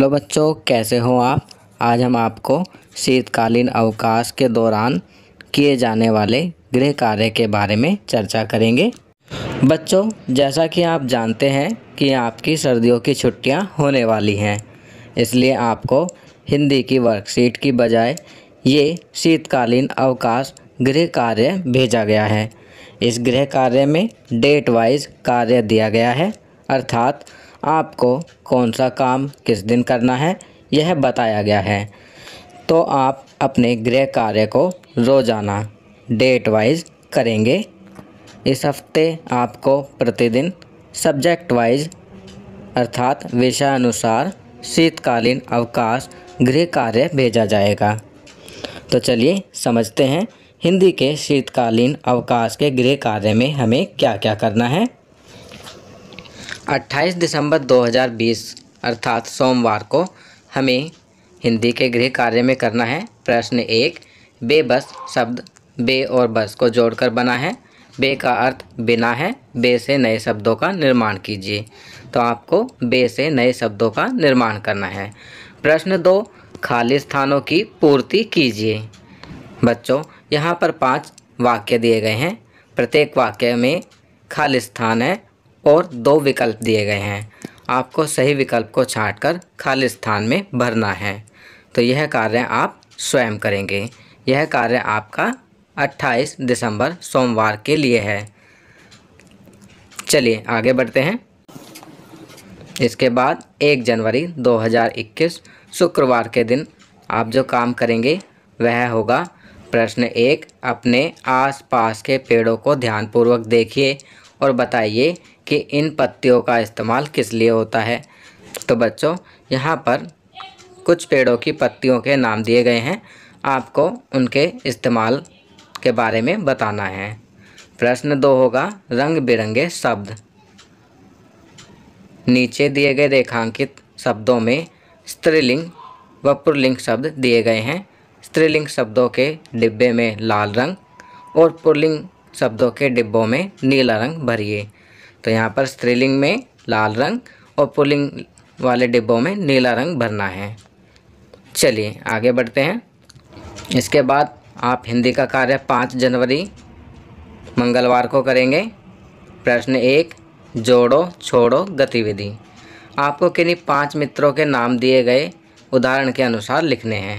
hello बच्चों कैसे हो आप आज हम आपको शीतकालीन अवकाश के दौरान किए जाने वाले गृह कार्य के बारे में चर्चा करेंगे बच्चों जैसा कि आप जानते हैं कि आपकी सर्दियों की छुट्टियां होने वाली हैं इसलिए आपको हिंदी की वर्कशीट की बजाय ये शीतकालीन अवकाश गृह कार्य भेजा गया है इस गृह कार्य में डेट वाइज कार्य दिया गया है अर्थात आपको कौन सा काम किस दिन करना है यह बताया गया है तो आप अपने गृह कार्य को रोज़ाना डेट वाइज करेंगे इस हफ्ते आपको प्रतिदिन सब्जेक्ट वाइज अर्थात विषय अनुसार शीतकालीन अवकाश गृह कार्य भेजा जाएगा तो चलिए समझते हैं हिंदी के शीतकालीन अवकाश के गृह कार्य में हमें क्या क्या करना है 28 दिसंबर 2020 अर्थात सोमवार को हमें हिंदी के गृह कार्य में करना है प्रश्न एक बे बस शब्द बे और बस को जोड़कर बना है बे का अर्थ बिना है बे से नए शब्दों का निर्माण कीजिए तो आपको बे से नए शब्दों का निर्माण करना है प्रश्न दो खाली स्थानों की पूर्ति कीजिए बच्चों यहाँ पर पांच वाक्य दिए गए हैं प्रत्येक वाक्य में खाली स्थान है और दो विकल्प दिए गए हैं आपको सही विकल्प को छाँट कर खाली स्थान में भरना है तो यह कार्य आप स्वयं करेंगे यह कार्य आपका 28 दिसंबर सोमवार के लिए है चलिए आगे बढ़ते हैं इसके बाद 1 जनवरी 2021 शुक्रवार के दिन आप जो काम करेंगे वह होगा प्रश्न एक अपने आसपास के पेड़ों को ध्यानपूर्वक देखिए और बताइए कि इन पत्तियों का इस्तेमाल किस लिए होता है तो बच्चों यहाँ पर कुछ पेड़ों की पत्तियों के नाम दिए गए हैं आपको उनके इस्तेमाल के बारे में बताना है प्रश्न दो होगा रंग बिरंगे शब्द नीचे दिए गए रेखांकित शब्दों में स्त्रीलिंग व पुरलिंग शब्द दिए गए हैं स्त्रीलिंग शब्दों के डिब्बे में लाल रंग और पुरलिंग शब्दों के डिब्बों में नीला रंग भरिए तो यहाँ पर स्त्रीलिंग में लाल रंग और पुलिंग वाले डिब्बों में नीला रंग भरना है चलिए आगे बढ़ते हैं इसके बाद आप हिंदी का कार्य पाँच जनवरी मंगलवार को करेंगे प्रश्न एक जोड़ो छोड़ो गतिविधि आपको किन्हीं पाँच मित्रों के नाम दिए गए उदाहरण के अनुसार लिखने हैं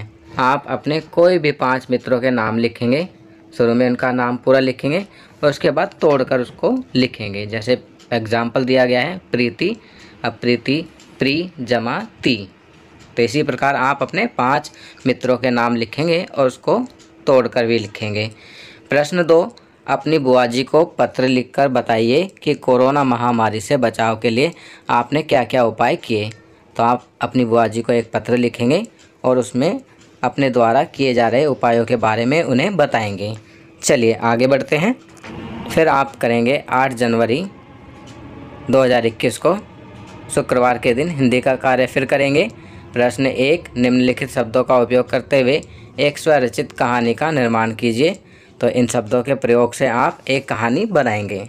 आप अपने कोई भी पाँच मित्रों के नाम लिखेंगे शुरू में उनका नाम पूरा लिखेंगे और उसके बाद तोड़कर उसको लिखेंगे जैसे एग्जाम्पल दिया गया है प्रीति अप्रीति प्री जमा ती तो इसी प्रकार आप अपने पांच मित्रों के नाम लिखेंगे और उसको तोड़कर भी लिखेंगे प्रश्न दो अपनी बुआ जी को पत्र लिखकर बताइए कि कोरोना महामारी से बचाव के लिए आपने क्या क्या उपाय किए तो आप अपनी बुआ जी को एक पत्र लिखेंगे और उसमें अपने द्वारा किए जा रहे उपायों के बारे में उन्हें बताएंगे चलिए आगे बढ़ते हैं फिर आप करेंगे 8 जनवरी 2021 को शुक्रवार के दिन हिंदी का कार्य फिर करेंगे प्रश्न एक निम्नलिखित शब्दों का उपयोग करते हुए एक स्वरचित कहानी का निर्माण कीजिए तो इन शब्दों के प्रयोग से आप एक कहानी बनाएंगे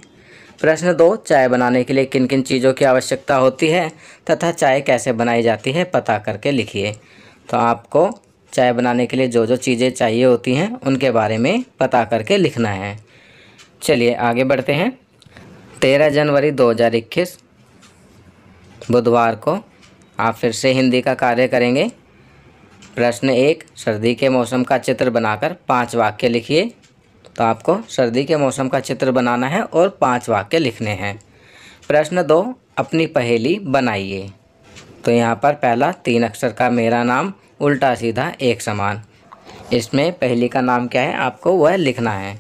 प्रश्न दो चाय बनाने के लिए किन किन चीज़ों की आवश्यकता होती है तथा चाय कैसे बनाई जाती है पता करके लिखिए तो आपको चाय बनाने के लिए जो जो चीज़ें चाहिए होती हैं उनके बारे में पता करके लिखना है चलिए आगे बढ़ते हैं तेरह जनवरी इक्कीस बुधवार को आप फिर से हिंदी का कार्य करेंगे प्रश्न एक सर्दी के मौसम का चित्र बनाकर पांच वाक्य लिखिए तो आपको सर्दी के मौसम का चित्र बनाना है और पांच वाक्य लिखने हैं प्रश्न दो अपनी पहेली बनाइए तो यहाँ पर पहला तीन अक्षर का मेरा नाम उल्टा सीधा एक समान इसमें पहली का नाम क्या है आपको वह लिखना है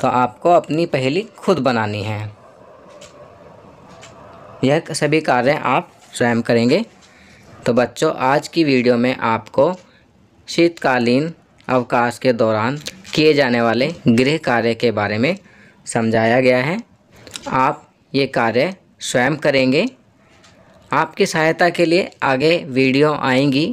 तो आपको अपनी पहली खुद बनानी है यह सभी कार्य आप स्वयं करेंगे तो बच्चों आज की वीडियो में आपको शीतकालीन अवकाश के दौरान किए जाने वाले गृह कार्य के बारे में समझाया गया है आप ये कार्य स्वयं करेंगे आपकी सहायता के लिए आगे वीडियो आएंगी